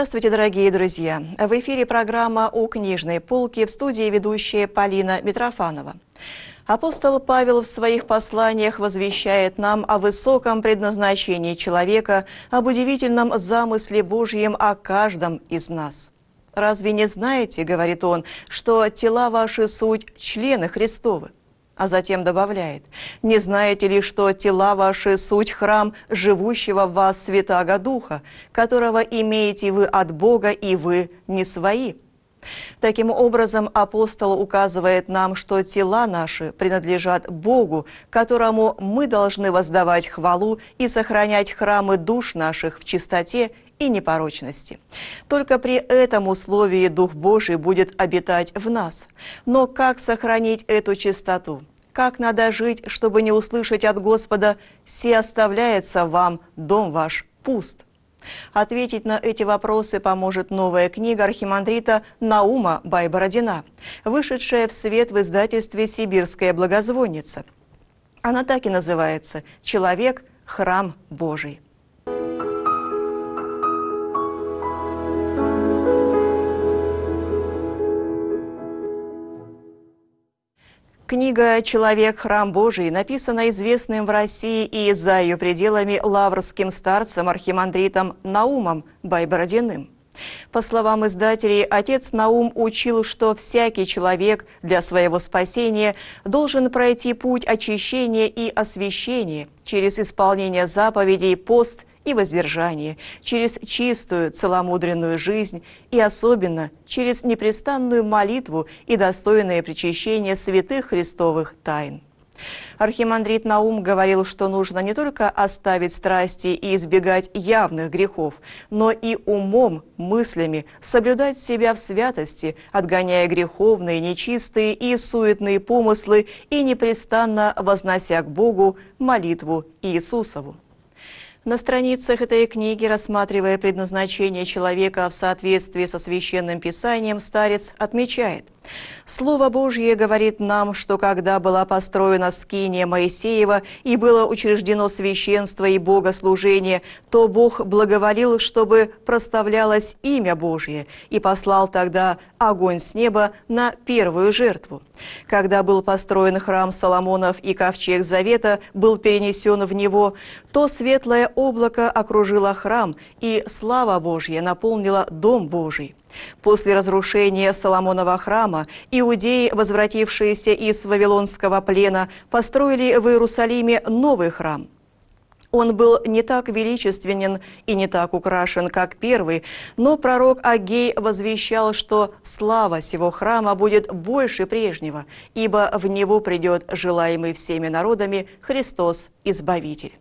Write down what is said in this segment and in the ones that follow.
Здравствуйте, дорогие друзья! В эфире программа «У книжной полки» в студии ведущая Полина Митрофанова. Апостол Павел в своих посланиях возвещает нам о высоком предназначении человека, об удивительном замысле Божьем о каждом из нас. «Разве не знаете, — говорит он, — что тела ваши суть члены Христовы? а затем добавляет, «Не знаете ли, что тела ваши – суть храм живущего в вас Святаго Духа, которого имеете вы от Бога, и вы не свои?» Таким образом, апостол указывает нам, что тела наши принадлежат Богу, которому мы должны воздавать хвалу и сохранять храмы душ наших в чистоте и непорочности. Только при этом условии Дух Божий будет обитать в нас. Но как сохранить эту чистоту? Как надо жить, чтобы не услышать от Господа «Се оставляется вам, дом ваш пуст»? Ответить на эти вопросы поможет новая книга архимандрита Наума Байбородина, вышедшая в свет в издательстве «Сибирская благозвонница». Она так и называется «Человек – храм Божий». Книга «Человек. Храм Божий» написана известным в России и за ее пределами лаврским старцем архимандритом Наумом Байбородиным. По словам издателей, отец Наум учил, что всякий человек для своего спасения должен пройти путь очищения и освящения через исполнение заповедей, пост и воздержание, через чистую целомудренную жизнь и особенно через непрестанную молитву и достойное причащение святых христовых тайн. Архимандрит Наум говорил, что нужно не только оставить страсти и избегать явных грехов, но и умом, мыслями соблюдать себя в святости, отгоняя греховные, нечистые и суетные помыслы и непрестанно вознося к Богу молитву Иисусову. На страницах этой книги, рассматривая предназначение человека в соответствии со Священным Писанием, старец отмечает – Слово Божье говорит нам, что когда была построена скиния Моисеева и было учреждено священство и богослужение, то Бог благоволил, чтобы проставлялось имя Божье, и послал тогда огонь с неба на первую жертву. Когда был построен храм Соломонов и ковчег Завета был перенесен в него, то светлое облако окружило храм, и слава Божья наполнила дом Божий. После разрушения Соломонова храма иудеи, возвратившиеся из Вавилонского плена, построили в Иерусалиме новый храм – он был не так величественен и не так украшен, как первый, но пророк Агей возвещал, что слава сего храма будет больше прежнего, ибо в него придет желаемый всеми народами Христос Избавитель.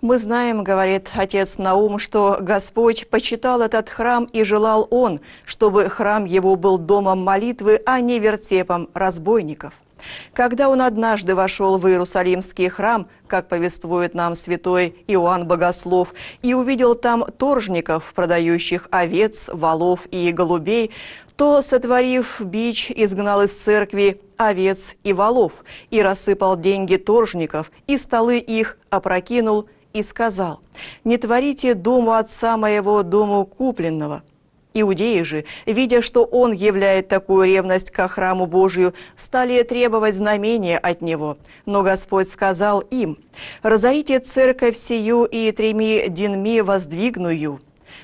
Мы знаем, говорит отец Наум, что Господь почитал этот храм и желал он, чтобы храм его был домом молитвы, а не вертепом разбойников. Когда он однажды вошел в Иерусалимский храм, как повествует нам святой Иоанн Богослов, и увидел там торжников, продающих овец, волов и голубей, то, сотворив бич, изгнал из церкви овец и волов, и рассыпал деньги торжников, и столы их опрокинул – и сказал, «Не творите дому отца моего, дому купленного». Иудеи же, видя, что он являет такую ревность ко храму Божию, стали требовать знамения от него. Но Господь сказал им, «Разорите церковь сию и треми динми воздвигную,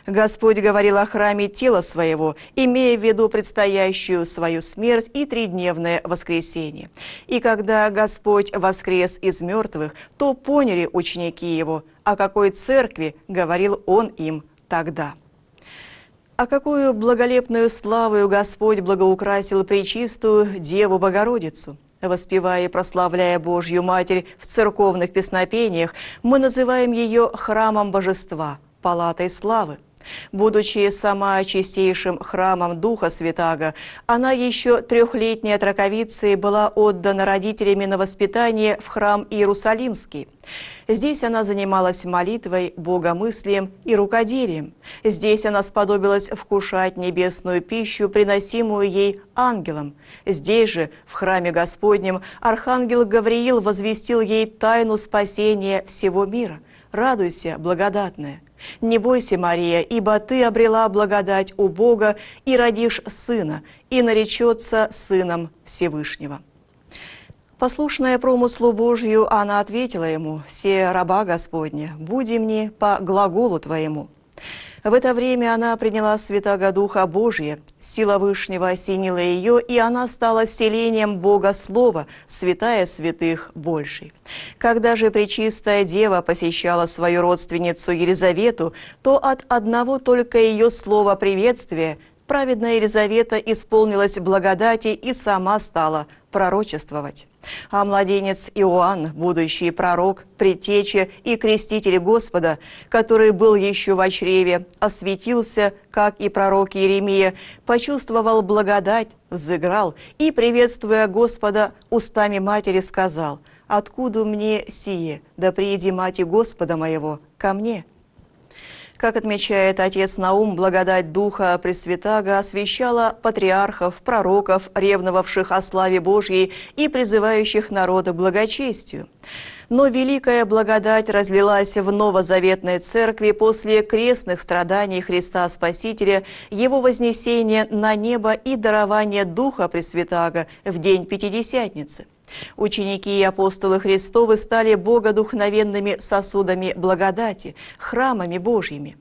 Господь говорил о храме тела своего, имея в виду предстоящую свою смерть и тридневное воскресение. И когда Господь воскрес из мертвых, то поняли ученики Его, о какой церкви говорил Он им тогда. А какую благолепную славою Господь благоукрасил Пречистую Деву Богородицу! Воспевая и прославляя Божью Матерь в церковных песнопениях, мы называем ее храмом божества, палатой славы. Будучи сама чистейшим храмом Духа Святаго, она еще трехлетней от раковицы была отдана родителями на воспитание в храм Иерусалимский. Здесь она занималась молитвой, богомыслием и рукоделием. Здесь она сподобилась вкушать небесную пищу, приносимую ей ангелом. Здесь же, в храме Господнем, архангел Гавриил возвестил ей тайну спасения всего мира. «Радуйся, благодатная!» «Не бойся, Мария, ибо ты обрела благодать у Бога и родишь сына, и наречется сыном Всевышнего». Послушная промыслу Божью, она ответила ему, «Се раба Господня, буди мне по глаголу Твоему». В это время она приняла святого Духа Божия. Сила Вышнего осенила ее, и она стала селением Бога Слова, святая святых большей. Когда же Пречистая Дева посещала свою родственницу Елизавету, то от одного только ее слова приветствия праведная Елизавета исполнилась благодати и сама стала пророчествовать. А младенец Иоанн, будущий пророк, предтеча и креститель Господа, который был еще в чреве, осветился, как и пророк Иеремия, почувствовал благодать, взыграл и, приветствуя Господа, устами матери сказал, «Откуда мне сие? Да приеди мать Господа моего ко мне». Как отмечает отец Наум, благодать Духа Пресвятаго освещала патриархов, пророков, ревновавших о славе Божьей и призывающих народа благочестию. Но великая благодать разлилась в новозаветной церкви после крестных страданий Христа Спасителя, его вознесения на небо и дарования Духа Пресвятаго в день Пятидесятницы. Ученики и апостолы Христовы стали богодухновенными сосудами благодати, храмами Божьими.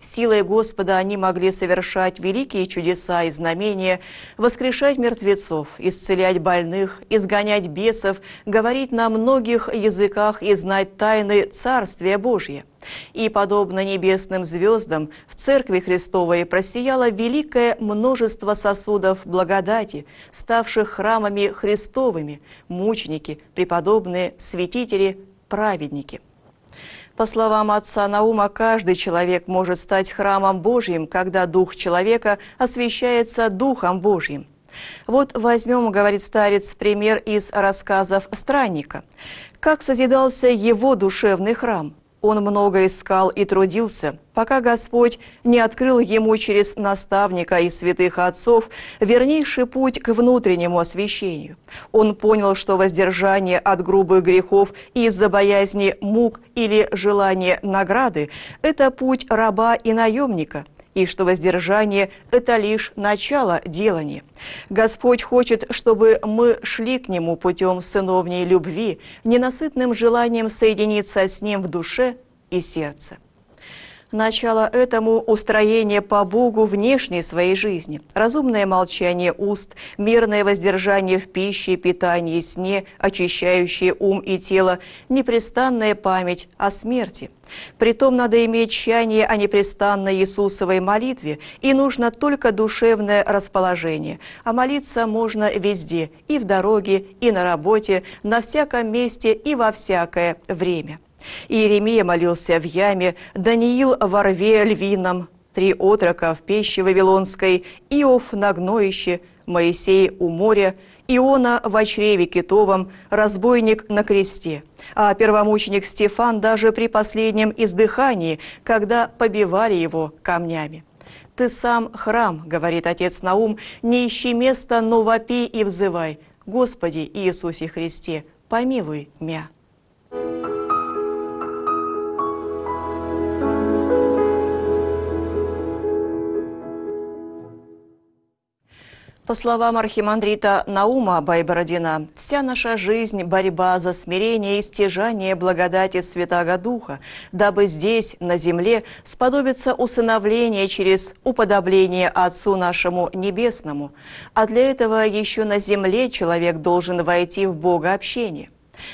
Силой Господа они могли совершать великие чудеса и знамения, воскрешать мертвецов, исцелять больных, изгонять бесов, говорить на многих языках и знать тайны Царствия Божьего. И, подобно небесным звездам, в Церкви Христовой просияло великое множество сосудов благодати, ставших храмами Христовыми, мученики, преподобные, святители, праведники. По словам отца Наума, каждый человек может стать храмом Божьим, когда дух человека освящается Духом Божьим. Вот возьмем, говорит старец, пример из рассказов странника. Как созидался его душевный храм – он много искал и трудился, пока Господь не открыл ему через наставника и святых отцов вернейший путь к внутреннему освящению. Он понял, что воздержание от грубых грехов из-за боязни мук или желания награды – это путь раба и наемника – и что воздержание – это лишь начало делания. Господь хочет, чтобы мы шли к Нему путем сыновней любви, ненасытным желанием соединиться с Ним в душе и сердце. Начало этому – устроение по Богу внешней своей жизни. Разумное молчание уст, мирное воздержание в пище, питании, сне, очищающее ум и тело, непрестанная память о смерти. Притом надо иметь чаяние о непрестанной Иисусовой молитве, и нужно только душевное расположение. А молиться можно везде – и в дороге, и на работе, на всяком месте, и во всякое время. Иеремия молился в яме, Даниил в орве львином, три отрока в пещи Вавилонской, Иов на гноище, Моисей у моря, Иона в очреве китовом, разбойник на кресте. А первомученик Стефан даже при последнем издыхании, когда побивали его камнями. «Ты сам храм», — говорит отец Наум, — «не ищи места, но вопи и взывай. Господи Иисусе Христе, помилуй мя». По словам архимандрита Наума Байбородина, вся наша жизнь – борьба за смирение и стяжание благодати Святаго Духа, дабы здесь, на земле, сподобиться усыновление через уподобление Отцу нашему Небесному. А для этого еще на земле человек должен войти в Бога общение.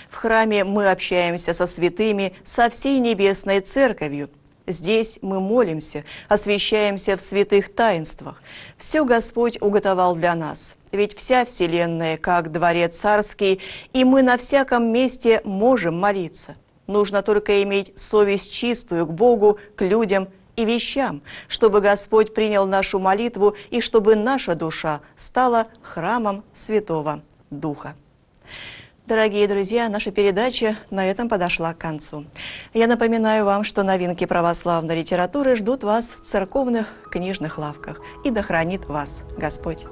В храме мы общаемся со святыми, со всей Небесной Церковью – Здесь мы молимся, освещаемся в святых таинствах. Все Господь уготовал для нас. Ведь вся Вселенная, как дворец царский, и мы на всяком месте можем молиться. Нужно только иметь совесть чистую к Богу, к людям и вещам, чтобы Господь принял нашу молитву и чтобы наша душа стала храмом Святого Духа. Дорогие друзья, наша передача на этом подошла к концу. Я напоминаю вам, что новинки православной литературы ждут вас в церковных книжных лавках. И да хранит вас Господь!